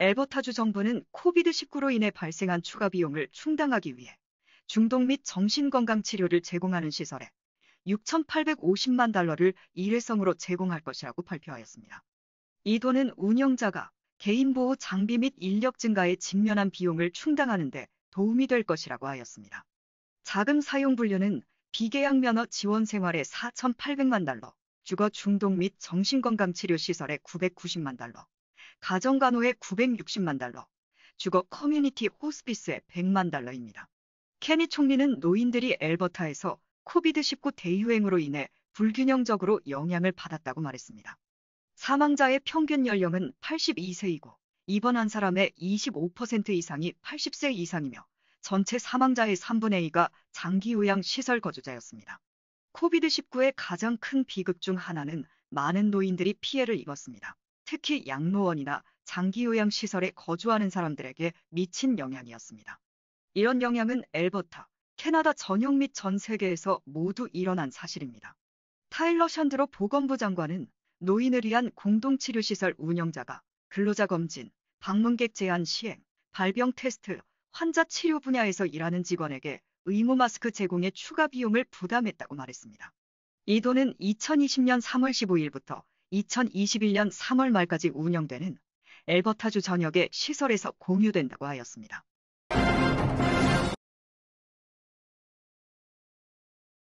엘버타주 정부는 코비드19로 인해 발생한 추가 비용을 충당하기 위해 중독 및 정신건강 치료를 제공하는 시설에 6,850만 달러를 일회성으로 제공할 것이라고 발표하였습니다. 이 돈은 운영자가 개인 보호 장비 및 인력 증가에 직면한 비용을 충당하는 데 도움이 될 것이라고 하였습니다. 자금 사용 분류는 비계약 면허 지원 생활에 4,800만 달러, 주거 중독 및 정신건강 치료 시설에 990만 달러, 가정간호에 960만 달러, 주거 커뮤니티 호스피스에 100만 달러입니다. 케니 총리는 노인들이 엘버타에서 코비드-19 대유행으로 인해 불균형적으로 영향을 받았다고 말했습니다. 사망자의 평균 연령은 82세이고 입원한 사람의 25% 이상이 80세 이상이며 전체 사망자의 3분의 2가 장기요양 시설 거주자였습니다. 코비드-19의 가장 큰 비극 중 하나는 많은 노인들이 피해를 입었습니다. 특히 양로원이나 장기요양시설에 거주하는 사람들에게 미친 영향이었습니다. 이런 영향은 엘버타, 캐나다 전역 및 전 세계에서 모두 일어난 사실입니다. 타일러 샨드로 보건부 장관은 노인을 위한 공동치료시설 운영자가 근로자 검진, 방문객 제한 시행, 발병 테스트, 환자 치료 분야에서 일하는 직원에게 의무 마스크 제공의 추가 비용을 부담했다고 말했습니다. 이 돈은 2020년 3월 15일부터 2021년 3월 말까지 운영되는 엘버타주 전역의 시설에서 공유된다고 하였습니다.